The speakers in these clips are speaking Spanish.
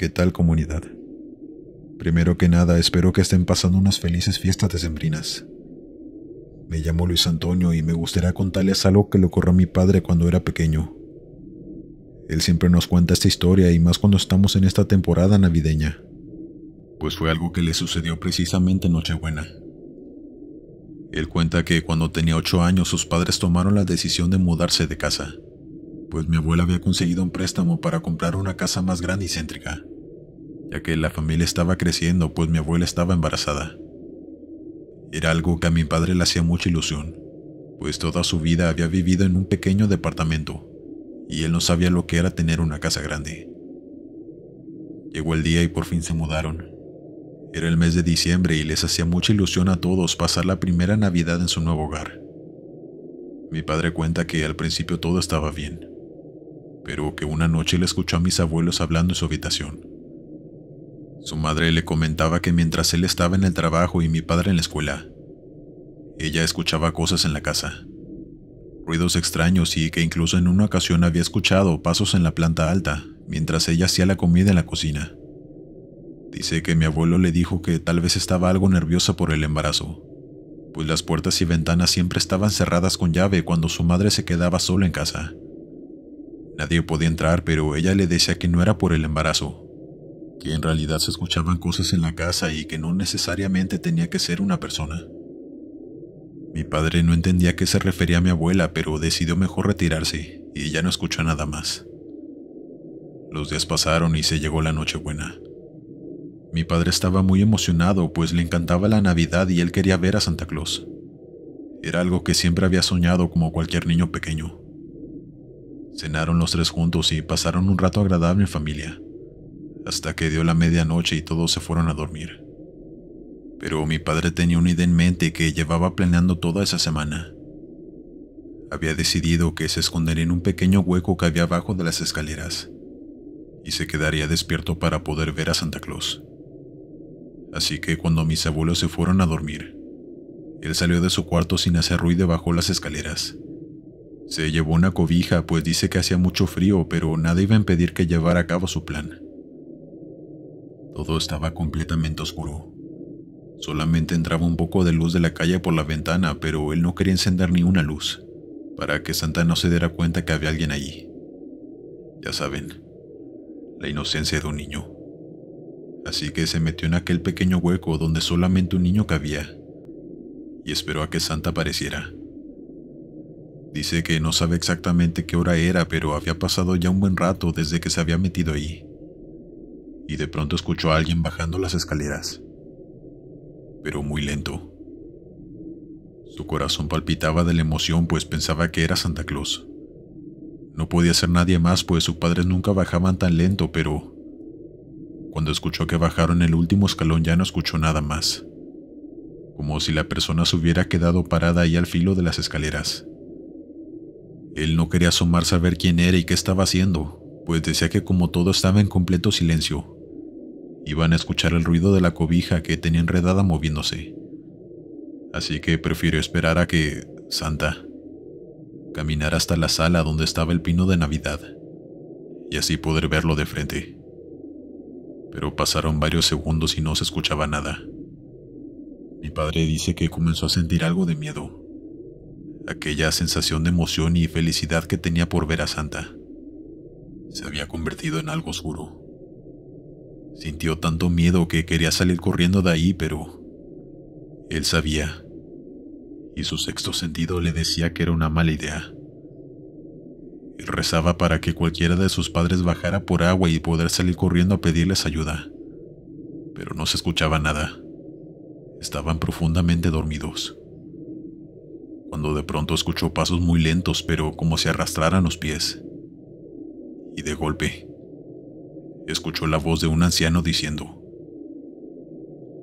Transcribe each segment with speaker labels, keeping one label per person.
Speaker 1: ¿Qué tal comunidad? Primero que nada, espero que estén pasando unas felices fiestas decembrinas. Me llamo Luis Antonio y me gustaría contarles algo que le ocurrió a mi padre cuando era pequeño. Él siempre nos cuenta esta historia y más cuando estamos en esta temporada navideña. Pues fue algo que le sucedió precisamente Nochebuena. Él cuenta que cuando tenía ocho años sus padres tomaron la decisión de mudarse de casa, pues mi abuela había conseguido un préstamo para comprar una casa más grande y céntrica ya que la familia estaba creciendo pues mi abuela estaba embarazada. Era algo que a mi padre le hacía mucha ilusión, pues toda su vida había vivido en un pequeño departamento y él no sabía lo que era tener una casa grande. Llegó el día y por fin se mudaron. Era el mes de diciembre y les hacía mucha ilusión a todos pasar la primera Navidad en su nuevo hogar. Mi padre cuenta que al principio todo estaba bien, pero que una noche le escuchó a mis abuelos hablando en su habitación. Su madre le comentaba que mientras él estaba en el trabajo y mi padre en la escuela, ella escuchaba cosas en la casa, ruidos extraños y que incluso en una ocasión había escuchado pasos en la planta alta mientras ella hacía la comida en la cocina. Dice que mi abuelo le dijo que tal vez estaba algo nerviosa por el embarazo, pues las puertas y ventanas siempre estaban cerradas con llave cuando su madre se quedaba sola en casa. Nadie podía entrar, pero ella le decía que no era por el embarazo, que en realidad se escuchaban cosas en la casa y que no necesariamente tenía que ser una persona. Mi padre no entendía a qué se refería a mi abuela, pero decidió mejor retirarse y ya no escuchó nada más. Los días pasaron y se llegó la noche buena. Mi padre estaba muy emocionado, pues le encantaba la Navidad y él quería ver a Santa Claus. Era algo que siempre había soñado como cualquier niño pequeño. Cenaron los tres juntos y pasaron un rato agradable en familia hasta que dio la medianoche y todos se fueron a dormir. Pero mi padre tenía una idea en mente que llevaba planeando toda esa semana. Había decidido que se escondería en un pequeño hueco que había abajo de las escaleras y se quedaría despierto para poder ver a Santa Claus. Así que cuando mis abuelos se fueron a dormir, él salió de su cuarto sin hacer ruido bajo las escaleras. Se llevó una cobija, pues dice que hacía mucho frío, pero nada iba a impedir que llevara a cabo su plan. Todo estaba completamente oscuro. Solamente entraba un poco de luz de la calle por la ventana, pero él no quería encender ni una luz, para que Santa no se diera cuenta que había alguien allí. Ya saben, la inocencia de un niño. Así que se metió en aquel pequeño hueco donde solamente un niño cabía, y esperó a que Santa apareciera. Dice que no sabe exactamente qué hora era, pero había pasado ya un buen rato desde que se había metido ahí y de pronto escuchó a alguien bajando las escaleras, pero muy lento. Su corazón palpitaba de la emoción pues pensaba que era Santa Claus. No podía ser nadie más pues sus padres nunca bajaban tan lento, pero cuando escuchó que bajaron el último escalón ya no escuchó nada más, como si la persona se hubiera quedado parada ahí al filo de las escaleras. Él no quería asomar saber quién era y qué estaba haciendo, pues decía que como todo estaba en completo silencio, Iban a escuchar el ruido de la cobija que tenía enredada moviéndose. Así que prefiero esperar a que, Santa, caminara hasta la sala donde estaba el pino de Navidad, y así poder verlo de frente. Pero pasaron varios segundos y no se escuchaba nada. Mi padre dice que comenzó a sentir algo de miedo, aquella sensación de emoción y felicidad que tenía por ver a Santa. Se había convertido en algo oscuro Sintió tanto miedo que quería salir corriendo de ahí, pero él sabía, y su sexto sentido le decía que era una mala idea. Él rezaba para que cualquiera de sus padres bajara por agua y poder salir corriendo a pedirles ayuda, pero no se escuchaba nada. Estaban profundamente dormidos cuando de pronto escuchó pasos muy lentos pero como si arrastraran los pies. Y de golpe, escuchó la voz de un anciano diciendo,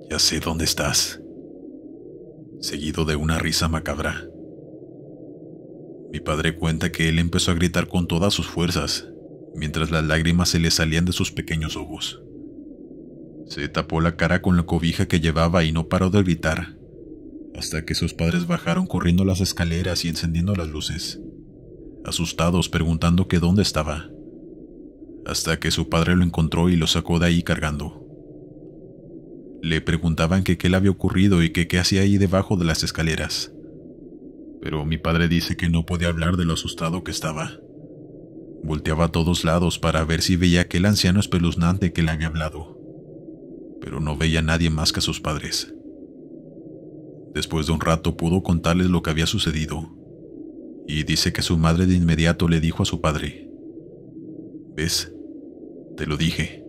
Speaker 1: Ya sé dónde estás, seguido de una risa macabra. Mi padre cuenta que él empezó a gritar con todas sus fuerzas, mientras las lágrimas se le salían de sus pequeños ojos. Se tapó la cara con la cobija que llevaba y no paró de gritar, hasta que sus padres bajaron corriendo las escaleras y encendiendo las luces, asustados preguntando que dónde estaba hasta que su padre lo encontró y lo sacó de ahí cargando. Le preguntaban que qué le había ocurrido y que qué hacía ahí debajo de las escaleras. Pero mi padre dice que no podía hablar de lo asustado que estaba. Volteaba a todos lados para ver si veía aquel anciano espeluznante que le había hablado, pero no veía a nadie más que a sus padres. Después de un rato pudo contarles lo que había sucedido, y dice que su madre de inmediato le dijo a su padre, ¿Ves? Te lo dije.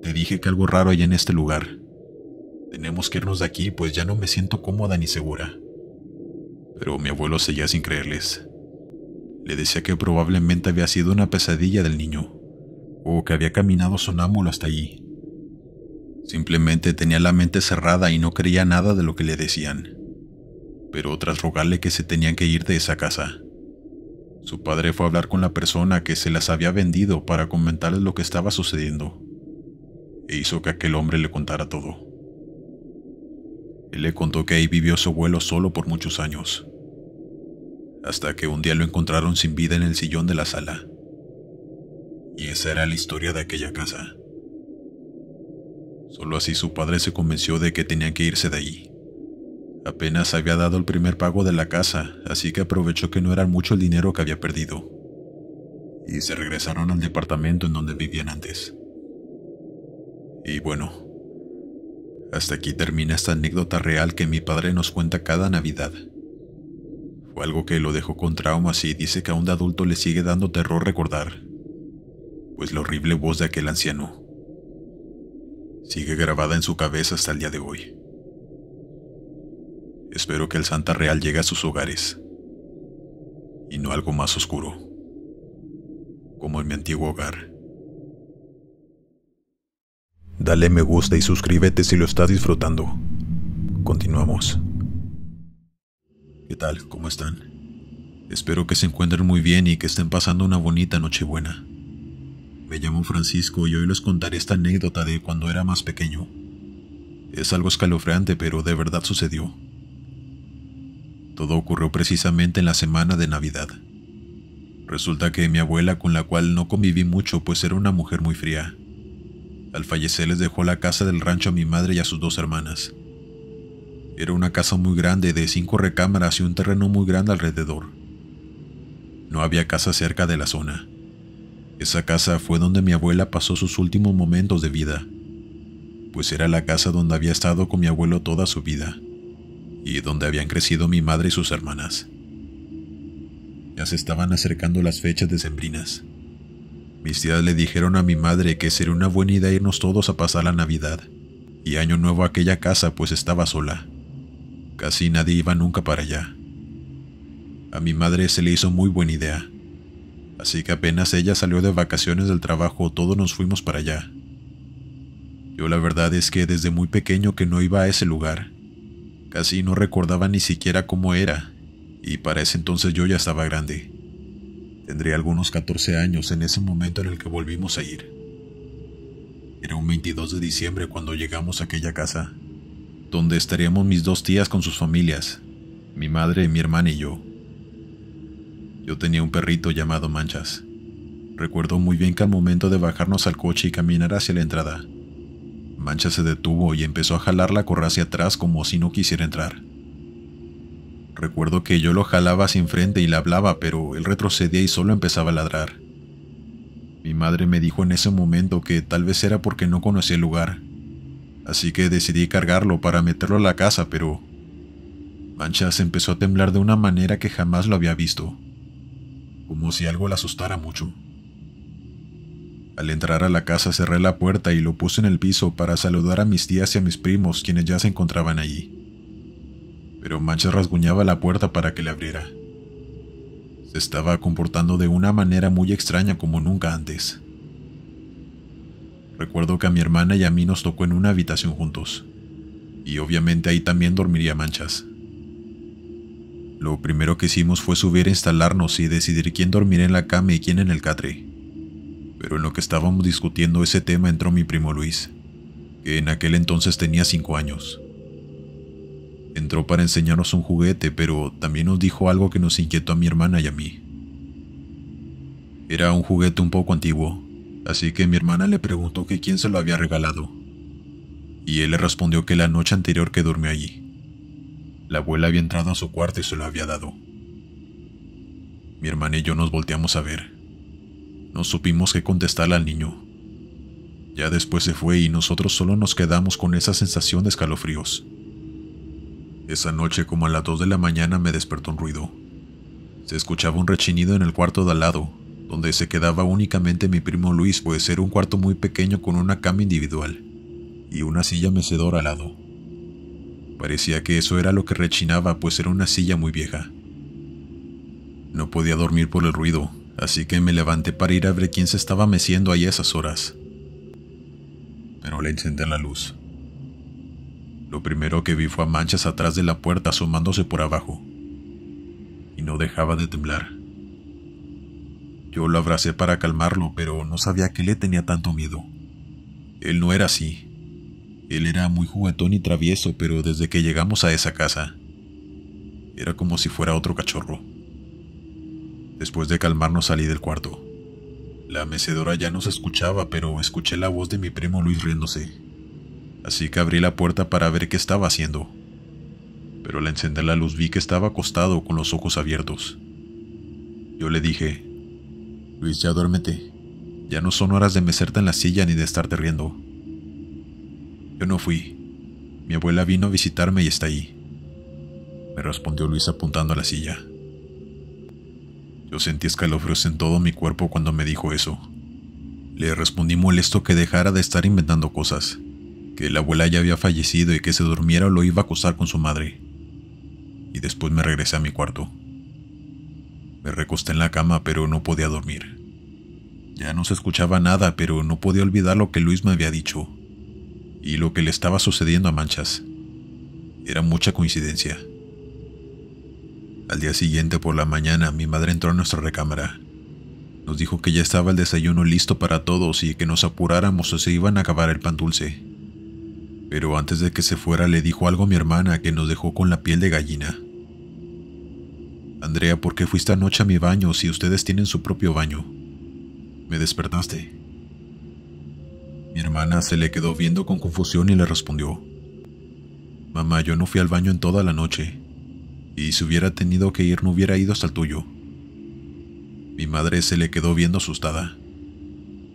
Speaker 1: Te dije que algo raro hay en este lugar. Tenemos que irnos de aquí, pues ya no me siento cómoda ni segura. Pero mi abuelo seguía sin creerles. Le decía que probablemente había sido una pesadilla del niño, o que había caminado sonámbulo hasta allí. Simplemente tenía la mente cerrada y no creía nada de lo que le decían. Pero tras rogarle que se tenían que ir de esa casa, su padre fue a hablar con la persona que se las había vendido para comentarles lo que estaba sucediendo, e hizo que aquel hombre le contara todo. Él le contó que ahí vivió su abuelo solo por muchos años, hasta que un día lo encontraron sin vida en el sillón de la sala. Y esa era la historia de aquella casa. Solo así su padre se convenció de que tenían que irse de ahí. Apenas había dado el primer pago de la casa, así que aprovechó que no era mucho el dinero que había perdido. Y se regresaron al departamento en donde vivían antes. Y bueno, hasta aquí termina esta anécdota real que mi padre nos cuenta cada Navidad. Fue algo que lo dejó con traumas y dice que a un de adulto le sigue dando terror recordar, pues la horrible voz de aquel anciano sigue grabada en su cabeza hasta el día de hoy. Espero que el Santa Real llegue a sus hogares. Y no algo más oscuro. Como en mi antiguo hogar. Dale me gusta y suscríbete si lo estás disfrutando. Continuamos. ¿Qué tal? ¿Cómo están? Espero que se encuentren muy bien y que estén pasando una bonita Nochebuena. Me llamo Francisco y hoy les contaré esta anécdota de cuando era más pequeño. Es algo escalofriante, pero de verdad sucedió. Todo ocurrió precisamente en la semana de Navidad. Resulta que mi abuela, con la cual no conviví mucho, pues era una mujer muy fría. Al fallecer les dejó la casa del rancho a mi madre y a sus dos hermanas. Era una casa muy grande, de cinco recámaras y un terreno muy grande alrededor. No había casa cerca de la zona. Esa casa fue donde mi abuela pasó sus últimos momentos de vida, pues era la casa donde había estado con mi abuelo toda su vida y donde habían crecido mi madre y sus hermanas. Ya se estaban acercando las fechas decembrinas. Mis tías le dijeron a mi madre que sería una buena idea irnos todos a pasar la Navidad y Año Nuevo a aquella casa pues estaba sola. Casi nadie iba nunca para allá. A mi madre se le hizo muy buena idea, así que apenas ella salió de vacaciones del trabajo todos nos fuimos para allá. Yo la verdad es que desde muy pequeño que no iba a ese lugar, Casi no recordaba ni siquiera cómo era, y para ese entonces yo ya estaba grande. Tendría algunos 14 años en ese momento en el que volvimos a ir. Era un 22 de diciembre cuando llegamos a aquella casa, donde estaríamos mis dos tías con sus familias, mi madre, mi hermana y yo. Yo tenía un perrito llamado Manchas. Recuerdo muy bien que al momento de bajarnos al coche y caminar hacia la entrada, Mancha se detuvo y empezó a jalar la corra hacia atrás como si no quisiera entrar. Recuerdo que yo lo jalaba hacia enfrente y le hablaba, pero él retrocedía y solo empezaba a ladrar. Mi madre me dijo en ese momento que tal vez era porque no conocía el lugar, así que decidí cargarlo para meterlo a la casa, pero Manchas empezó a temblar de una manera que jamás lo había visto, como si algo la asustara mucho. Al entrar a la casa cerré la puerta y lo puse en el piso para saludar a mis tías y a mis primos quienes ya se encontraban allí. Pero Manchas rasguñaba la puerta para que le abriera. Se estaba comportando de una manera muy extraña como nunca antes. Recuerdo que a mi hermana y a mí nos tocó en una habitación juntos. Y obviamente ahí también dormiría Manchas. Lo primero que hicimos fue subir a instalarnos y decidir quién dormiría en la cama y quién en el catre. Pero en lo que estábamos discutiendo ese tema entró mi primo Luis, que en aquel entonces tenía cinco años. Entró para enseñarnos un juguete, pero también nos dijo algo que nos inquietó a mi hermana y a mí. Era un juguete un poco antiguo, así que mi hermana le preguntó que quién se lo había regalado. Y él le respondió que la noche anterior que durmió allí, la abuela había entrado a su cuarto y se lo había dado. Mi hermana y yo nos volteamos a ver. No supimos qué contestar al niño. Ya después se fue y nosotros solo nos quedamos con esa sensación de escalofríos. Esa noche, como a las 2 de la mañana, me despertó un ruido. Se escuchaba un rechinido en el cuarto de al lado, donde se quedaba únicamente mi primo Luis, pues era un cuarto muy pequeño con una cama individual y una silla mecedora al lado. Parecía que eso era lo que rechinaba, pues era una silla muy vieja. No podía dormir por el ruido, así que me levanté para ir a ver quién se estaba meciendo ahí a esas horas. Pero le encendí la luz. Lo primero que vi fue a manchas atrás de la puerta asomándose por abajo. Y no dejaba de temblar. Yo lo abracé para calmarlo, pero no sabía que le tenía tanto miedo. Él no era así. Él era muy juguetón y travieso, pero desde que llegamos a esa casa, era como si fuera otro cachorro. Después de calmarnos salí del cuarto. La mecedora ya se escuchaba, pero escuché la voz de mi primo Luis riéndose. Así que abrí la puerta para ver qué estaba haciendo. Pero al encender la luz vi que estaba acostado con los ojos abiertos. Yo le dije, Luis, ya duérmete. Ya no son horas de mecerte en la silla ni de estarte riendo. Yo no fui. Mi abuela vino a visitarme y está ahí. Me respondió Luis apuntando a la silla. Yo sentí escalofríos en todo mi cuerpo cuando me dijo eso. Le respondí molesto que dejara de estar inventando cosas, que la abuela ya había fallecido y que se durmiera o lo iba a acostar con su madre. Y después me regresé a mi cuarto. Me recosté en la cama, pero no podía dormir. Ya no se escuchaba nada, pero no podía olvidar lo que Luis me había dicho y lo que le estaba sucediendo a Manchas. Era mucha coincidencia. Al día siguiente por la mañana, mi madre entró a nuestra recámara. Nos dijo que ya estaba el desayuno listo para todos y que nos apuráramos o se iban a acabar el pan dulce. Pero antes de que se fuera le dijo algo a mi hermana que nos dejó con la piel de gallina. Andrea, ¿por qué fuiste anoche a mi baño si ustedes tienen su propio baño? Me despertaste. Mi hermana se le quedó viendo con confusión y le respondió. Mamá, yo no fui al baño en toda la noche y si hubiera tenido que ir no hubiera ido hasta el tuyo. Mi madre se le quedó viendo asustada.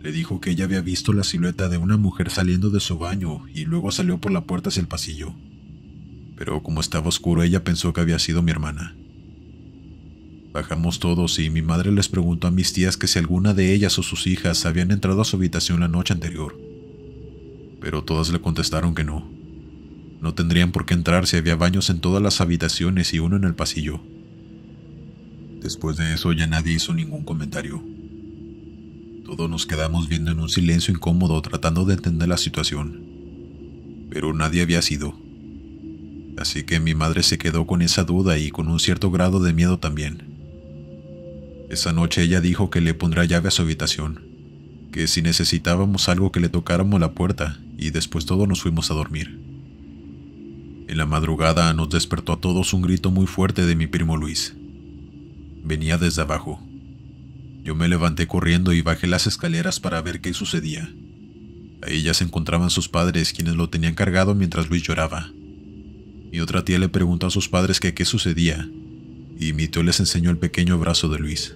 Speaker 1: Le dijo que ella había visto la silueta de una mujer saliendo de su baño y luego salió por la puerta hacia el pasillo. Pero como estaba oscuro ella pensó que había sido mi hermana. Bajamos todos y mi madre les preguntó a mis tías que si alguna de ellas o sus hijas habían entrado a su habitación la noche anterior. Pero todas le contestaron que no no tendrían por qué entrar si había baños en todas las habitaciones y uno en el pasillo. Después de eso ya nadie hizo ningún comentario. Todos nos quedamos viendo en un silencio incómodo tratando de entender la situación. Pero nadie había sido. Así que mi madre se quedó con esa duda y con un cierto grado de miedo también. Esa noche ella dijo que le pondrá llave a su habitación, que si necesitábamos algo que le tocáramos la puerta y después todos nos fuimos a dormir. En la madrugada nos despertó a todos un grito muy fuerte de mi primo Luis. Venía desde abajo. Yo me levanté corriendo y bajé las escaleras para ver qué sucedía. Ahí ya se encontraban sus padres, quienes lo tenían cargado mientras Luis lloraba. Mi otra tía le preguntó a sus padres que qué sucedía, y mi tío les enseñó el pequeño brazo de Luis.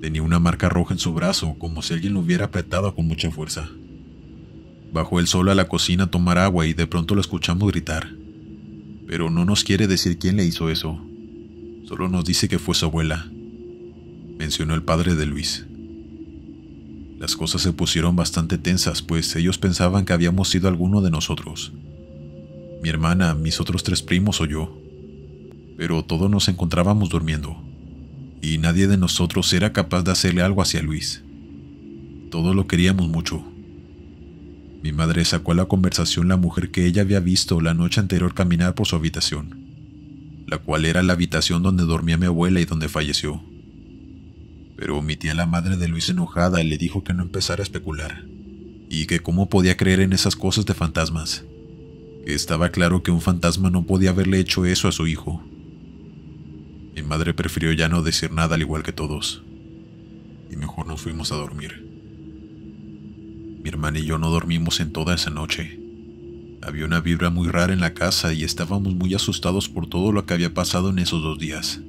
Speaker 1: Tenía una marca roja en su brazo, como si alguien lo hubiera apretado con mucha fuerza. Bajó el sol a la cocina a tomar agua y de pronto lo escuchamos gritar. Pero no nos quiere decir quién le hizo eso. Solo nos dice que fue su abuela, mencionó el padre de Luis. Las cosas se pusieron bastante tensas, pues ellos pensaban que habíamos sido alguno de nosotros. Mi hermana, mis otros tres primos o yo. Pero todos nos encontrábamos durmiendo, y nadie de nosotros era capaz de hacerle algo hacia Luis. Todos lo queríamos mucho, mi madre sacó a la conversación la mujer que ella había visto la noche anterior caminar por su habitación, la cual era la habitación donde dormía mi abuela y donde falleció. Pero mi tía, la madre de Luis enojada, le dijo que no empezara a especular, y que cómo podía creer en esas cosas de fantasmas. Que estaba claro que un fantasma no podía haberle hecho eso a su hijo. Mi madre prefirió ya no decir nada al igual que todos, y mejor nos fuimos a dormir. Mi hermana y yo no dormimos en toda esa noche. Había una vibra muy rara en la casa y estábamos muy asustados por todo lo que había pasado en esos dos días.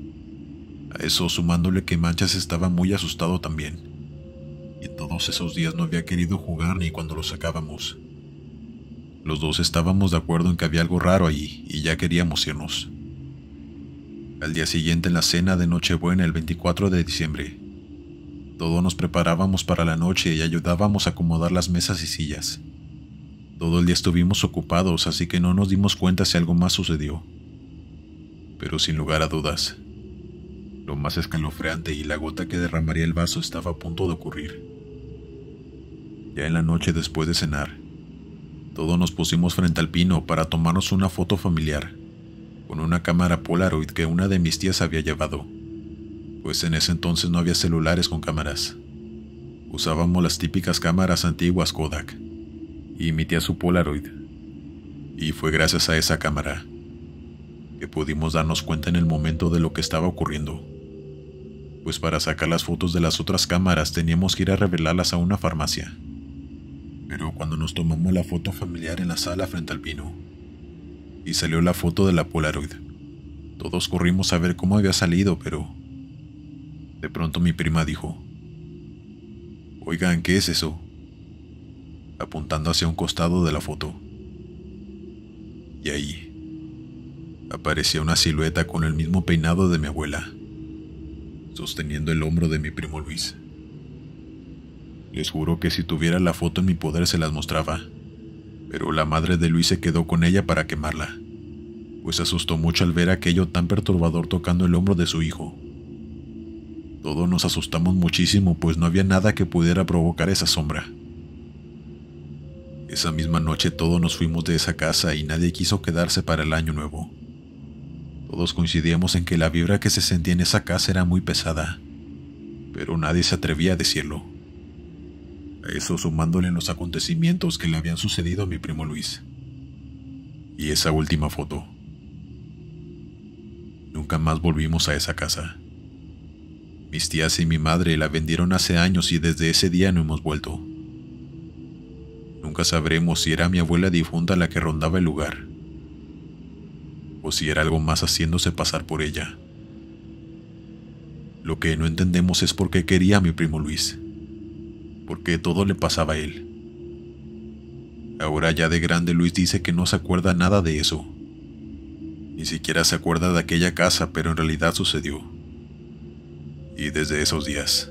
Speaker 1: A eso sumándole que Manchas estaba muy asustado también. Y todos esos días no había querido jugar ni cuando lo sacábamos. Los dos estábamos de acuerdo en que había algo raro allí y ya queríamos irnos. Al día siguiente en la cena de Nochebuena el 24 de diciembre, todos nos preparábamos para la noche y ayudábamos a acomodar las mesas y sillas. Todo el día estuvimos ocupados, así que no nos dimos cuenta si algo más sucedió. Pero sin lugar a dudas, lo más escalofriante y la gota que derramaría el vaso estaba a punto de ocurrir. Ya en la noche después de cenar, todos nos pusimos frente al pino para tomarnos una foto familiar, con una cámara Polaroid que una de mis tías había llevado pues en ese entonces no había celulares con cámaras. Usábamos las típicas cámaras antiguas Kodak, y mi su Polaroid. Y fue gracias a esa cámara que pudimos darnos cuenta en el momento de lo que estaba ocurriendo. Pues para sacar las fotos de las otras cámaras teníamos que ir a revelarlas a una farmacia. Pero cuando nos tomamos la foto familiar en la sala frente al pino, y salió la foto de la Polaroid, todos corrimos a ver cómo había salido, pero de pronto mi prima dijo, Oigan, ¿qué es eso? apuntando hacia un costado de la foto. Y ahí aparecía una silueta con el mismo peinado de mi abuela, sosteniendo el hombro de mi primo Luis. Les juro que si tuviera la foto en mi poder se las mostraba, pero la madre de Luis se quedó con ella para quemarla, pues asustó mucho al ver aquello tan perturbador tocando el hombro de su hijo. Todos nos asustamos muchísimo, pues no había nada que pudiera provocar esa sombra. Esa misma noche todos nos fuimos de esa casa y nadie quiso quedarse para el año nuevo. Todos coincidíamos en que la vibra que se sentía en esa casa era muy pesada, pero nadie se atrevía a decirlo. A eso sumándole los acontecimientos que le habían sucedido a mi primo Luis. Y esa última foto. Nunca más volvimos a esa casa. Mis tías y mi madre la vendieron hace años y desde ese día no hemos vuelto. Nunca sabremos si era mi abuela difunta la que rondaba el lugar, o si era algo más haciéndose pasar por ella. Lo que no entendemos es por qué quería a mi primo Luis, porque todo le pasaba a él. Ahora ya de grande Luis dice que no se acuerda nada de eso. Ni siquiera se acuerda de aquella casa, pero en realidad sucedió y desde esos días.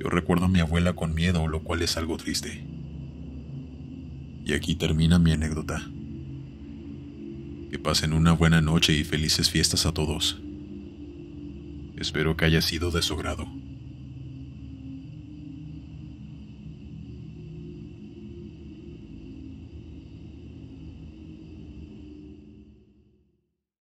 Speaker 1: Yo recuerdo a mi abuela con miedo, lo cual es algo triste. Y aquí termina mi anécdota. Que pasen una buena noche y felices fiestas a todos. Espero que haya sido de su grado.